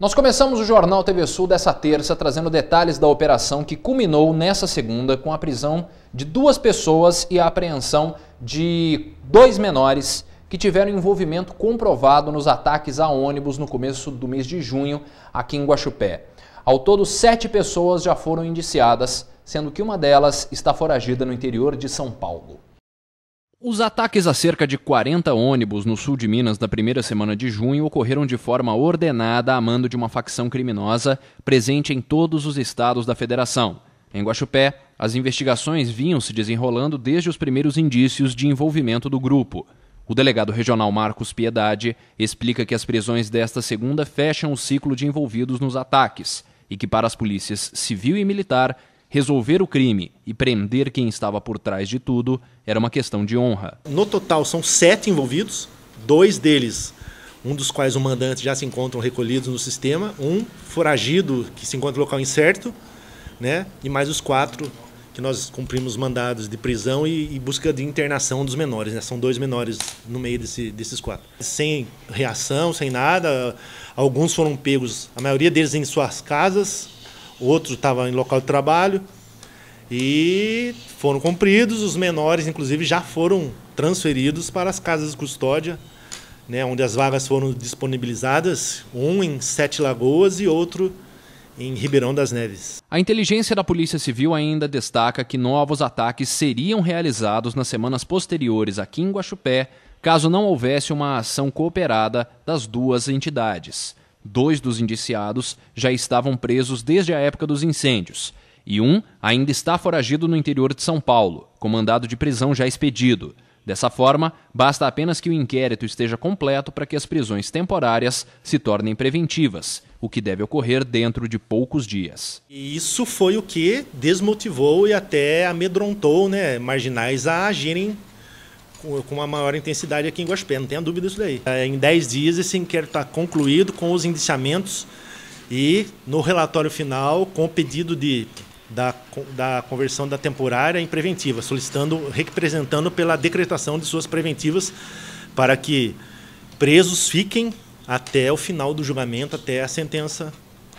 Nós começamos o Jornal TV Sul dessa terça trazendo detalhes da operação que culminou nessa segunda com a prisão de duas pessoas e a apreensão de dois menores que tiveram envolvimento comprovado nos ataques a ônibus no começo do mês de junho aqui em Guaxupé. Ao todo, sete pessoas já foram indiciadas, sendo que uma delas está foragida no interior de São Paulo. Os ataques a cerca de 40 ônibus no sul de Minas na primeira semana de junho ocorreram de forma ordenada a mando de uma facção criminosa presente em todos os estados da federação. Em Guaxupé, as investigações vinham se desenrolando desde os primeiros indícios de envolvimento do grupo. O delegado regional Marcos Piedade explica que as prisões desta segunda fecham o ciclo de envolvidos nos ataques e que, para as polícias civil e militar, Resolver o crime e prender quem estava por trás de tudo era uma questão de honra. No total, são sete envolvidos, dois deles, um dos quais o mandante já se encontram recolhidos no sistema, um foragido que se encontra no local incerto, né, e mais os quatro que nós cumprimos mandados de prisão e, e busca de internação dos menores. Né? São dois menores no meio desse, desses quatro. Sem reação, sem nada. Alguns foram pegos, a maioria deles em suas casas, outro estava em local de trabalho. E foram cumpridos, os menores, inclusive, já foram transferidos para as casas de custódia, né, onde as vagas foram disponibilizadas, um em Sete Lagoas e outro em Ribeirão das Neves. A inteligência da Polícia Civil ainda destaca que novos ataques seriam realizados nas semanas posteriores aqui em Guaxupé, caso não houvesse uma ação cooperada das duas entidades. Dois dos indiciados já estavam presos desde a época dos incêndios e um ainda está foragido no interior de São Paulo, com mandado de prisão já expedido. Dessa forma, basta apenas que o inquérito esteja completo para que as prisões temporárias se tornem preventivas, o que deve ocorrer dentro de poucos dias. E isso foi o que desmotivou e até amedrontou né, marginais a agirem com, uma maior intensidade aqui em Guaxupé, não tenha dúvida disso daí. É, em 10 dias esse inquérito está concluído com os indiciamentos e no relatório final com o pedido de, da, da conversão da temporária em preventiva, solicitando, representando pela decretação de suas preventivas para que presos fiquem até o final do julgamento, até a sentença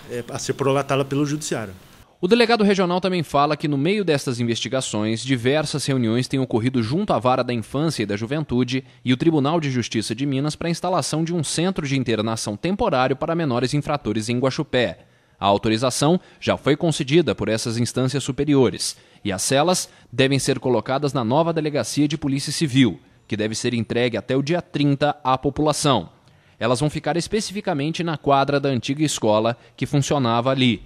é, a ser prolatada pelo judiciário. O delegado regional também fala que, no meio destas investigações, diversas reuniões têm ocorrido junto à Vara da Infância e da Juventude e o Tribunal de Justiça de Minas para a instalação de um centro de internação temporário para menores infratores em Guaxupé. A autorização já foi concedida por essas instâncias superiores e as celas devem ser colocadas na nova Delegacia de Polícia Civil, que deve ser entregue até o dia 30 à população. Elas vão ficar especificamente na quadra da antiga escola que funcionava ali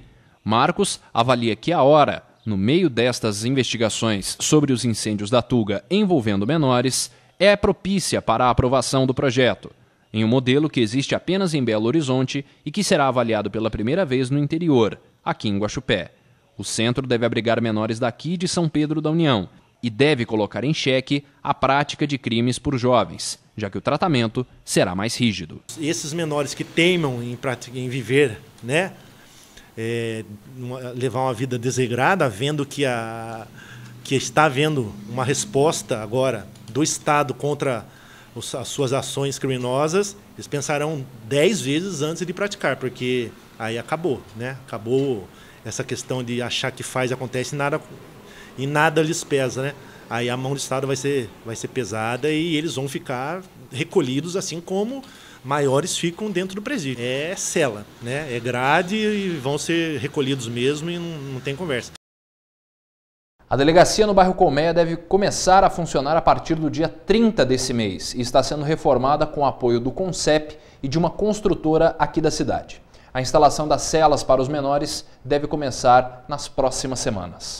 Marcos avalia que a hora, no meio destas investigações sobre os incêndios da Tuga envolvendo menores, é propícia para a aprovação do projeto, em um modelo que existe apenas em Belo Horizonte e que será avaliado pela primeira vez no interior, aqui em Guaxupé. O centro deve abrigar menores daqui de São Pedro da União e deve colocar em xeque a prática de crimes por jovens, já que o tratamento será mais rígido. Esses menores que teimam em, em viver, né, é, levar uma vida desregrada, vendo que, a, que está havendo uma resposta agora do Estado contra os, as suas ações criminosas, eles pensarão dez vezes antes de praticar, porque aí acabou, né? Acabou essa questão de achar que faz acontece e nada e nada lhes pesa, né? Aí a mão do Estado vai ser vai ser pesada e eles vão ficar recolhidos assim como maiores ficam dentro do presídio. É cela, né? É grade e vão ser recolhidos mesmo e não, não tem conversa. A delegacia no bairro Colmeia deve começar a funcionar a partir do dia 30 desse mês e está sendo reformada com o apoio do CONCEP e de uma construtora aqui da cidade. A instalação das celas para os menores deve começar nas próximas semanas.